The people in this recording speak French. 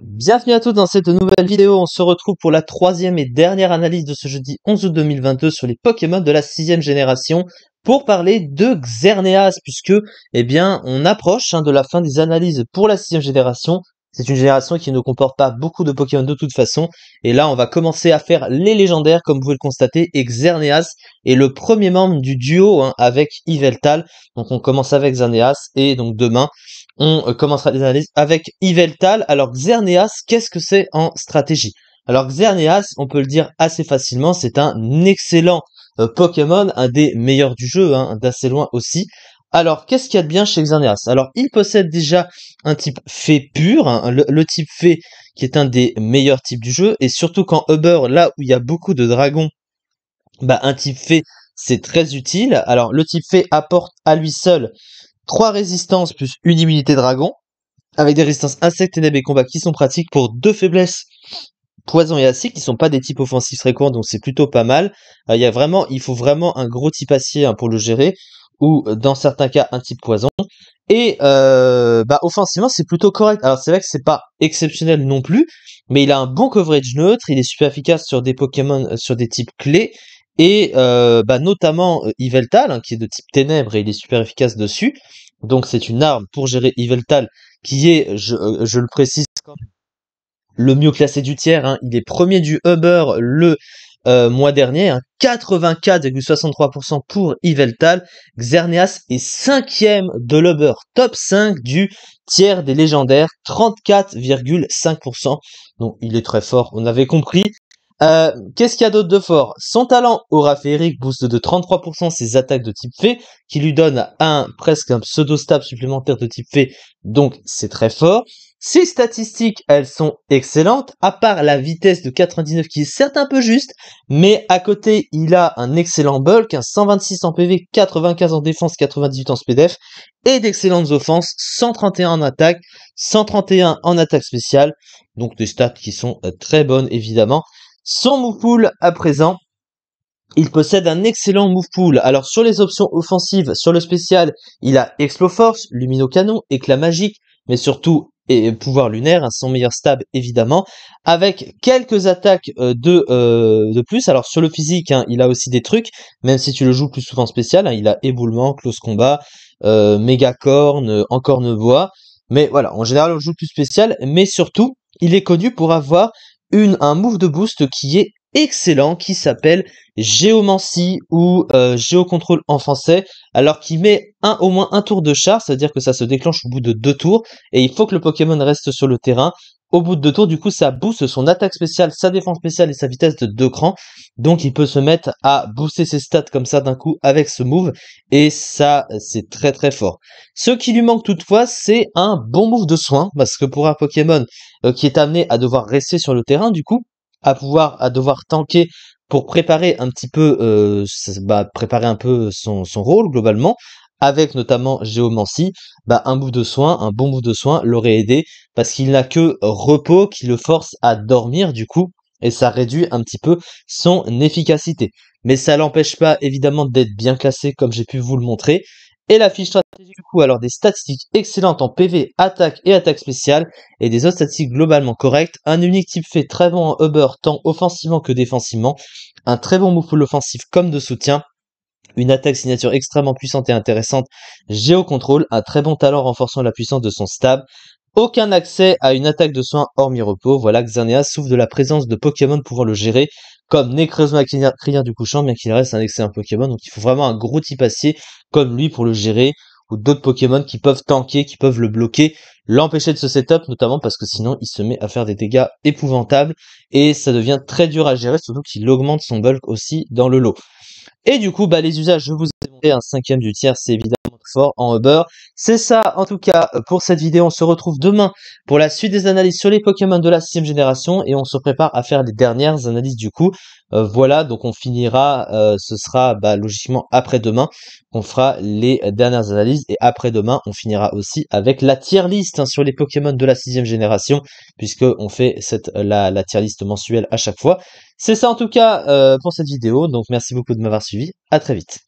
Bienvenue à tous dans cette nouvelle vidéo. On se retrouve pour la troisième et dernière analyse de ce jeudi 11 août 2022 sur les Pokémon de la sixième génération pour parler de Xerneas puisque, eh bien, on approche hein, de la fin des analyses pour la sixième génération. C'est une génération qui ne comporte pas beaucoup de Pokémon de toute façon. Et là, on va commencer à faire les légendaires, comme vous pouvez le constater. Et Xerneas est le premier membre du duo hein, avec Yveltal. Donc, on commence avec Xerneas. Et donc, demain, on euh, commencera les analyses avec Yveltal. Alors Xerneas, qu'est-ce que c'est en stratégie Alors Xerneas, on peut le dire assez facilement, c'est un excellent euh, Pokémon, un des meilleurs du jeu, hein, d'assez loin aussi. Alors, qu'est-ce qu'il y a de bien chez Xerneas Alors, il possède déjà un type fée pur, hein, le, type fée qui est un des meilleurs types du jeu, et surtout quand Uber, là où il y a beaucoup de dragons, bah, un type fée, c'est très utile. Alors, le type fée apporte à lui seul 3 résistances plus une immunité dragon, avec des résistances insectes, ténèbres et combat qui sont pratiques pour deux faiblesses poison et acide qui sont pas des types offensifs fréquents donc c'est plutôt pas mal. Il euh, y a vraiment, il faut vraiment un gros type acier hein, pour le gérer ou euh, dans certains cas un type poison. Et euh, bah, offensivement c'est plutôt correct. Alors c'est vrai que c'est pas exceptionnel non plus, mais il a un bon coverage neutre, il est super efficace sur des Pokémon sur des types clés et euh, bah, notamment Iveltal euh, hein, qui est de type ténèbres et il est super efficace dessus. Donc c'est une arme pour gérer Iveltal qui est, je, euh, le précise, le mieux classé du tiers. Hein. Il est premier du Huber le mois dernier. Hein. 84,63% pour Yveltal. Xerneas est cinquième de l'Uber, top 5 du tiers des légendaires. 34,5%. Donc il est très fort, on avait compris. Euh, qu'est-ce qu'il y a d'autre de fort Son talent aura Eric booste de 33% ses attaques de type F, qui lui donne un presque un pseudo-stab supplémentaire de type F, donc c'est très fort. Ses statistiques, elles sont excellentes, à part la vitesse de 99 qui est certes un peu juste, mais à côté, il a un excellent bulk, un 126 en PV, 95 en défense, 98 en SPDF, et d'excellentes offenses, 131 en attaque, 131 en attaque spéciale, donc des stats qui sont euh, très bonnes évidemment. Son move pool à présent, il possède un excellent move pool. Alors sur les options offensives, sur le spécial, il a ExploForce, Force, Lumino Canon, Éclat Magique, mais surtout et pouvoir lunaire, hein, son meilleur stab évidemment, avec quelques attaques euh, de, euh, de plus. Alors sur le physique, hein, il a aussi des trucs, même si tu le joues plus souvent spécial, hein, il a éboulement, close combat, euh, méga corne, encore ne bois. Mais voilà, en général on joue plus spécial, mais surtout, il est connu pour avoir une, un move de boost qui est excellent, qui s'appelle Géomancie ou euh, Géocontrôle en français, alors qu'il met un, au moins un tour de char, c'est-à-dire que ça se déclenche au bout de deux tours, et il faut que le Pokémon reste sur le terrain, au bout de deux tours, du coup, ça booste son attaque spéciale, sa défense spéciale et sa vitesse de deux crans. Donc, il peut se mettre à booster ses stats comme ça d'un coup avec ce move. Et ça, c'est très très fort. Ce qui lui manque toutefois, c'est un bon move de soin. Parce que pour un Pokémon euh, qui est amené à devoir rester sur le terrain, du coup, à pouvoir, à devoir tanker pour préparer un petit peu, euh, bah, préparer un peu son, son rôle globalement, avec notamment Géomancie, bah un bout de soin, un bon bout de soin l'aurait aidé parce qu'il n'a que repos qui le force à dormir du coup et ça réduit un petit peu son efficacité. Mais ça l'empêche pas évidemment d'être bien classé comme j'ai pu vous le montrer. Et la fiche stratégique du coup alors des statistiques excellentes en PV, attaque et attaque spéciale et des autres statistiques globalement correctes. Un unique type fait très bon en Uber tant offensivement que défensivement. Un très bon pour offensif comme de soutien une attaque signature extrêmement puissante et intéressante. Géocontrôle, un très bon talent renforçant la puissance de son stab. Aucun accès à une attaque de soins hormis repos. Voilà, Xerneas souffre de la présence de Pokémon pouvant le gérer, comme Necrozma Crinière du Couchant, bien qu'il reste un excellent Pokémon. Donc il faut vraiment un gros type acier comme lui pour le gérer, ou d'autres Pokémon qui peuvent tanker, qui peuvent le bloquer, l'empêcher de se setup, notamment parce que sinon il se met à faire des dégâts épouvantables, et ça devient très dur à gérer, surtout qu'il augmente son bulk aussi dans le lot. Et du coup, bah, les usages, je vous ai montré un cinquième du tiers, c'est évidemment fort en Uber. C'est ça, en tout cas, pour cette vidéo. On se retrouve demain pour la suite des analyses sur les Pokémon de la sixième génération et on se prépare à faire les dernières analyses du coup. Euh, voilà, donc on finira, euh, ce sera bah, logiquement après-demain, on fera les dernières analyses et après-demain, on finira aussi avec la tier list hein, sur les Pokémon de la sixième génération puisqu'on fait cette, la, la tier list mensuelle à chaque fois. C'est ça en tout cas euh, pour cette vidéo, donc merci beaucoup de m'avoir suivi, à très vite.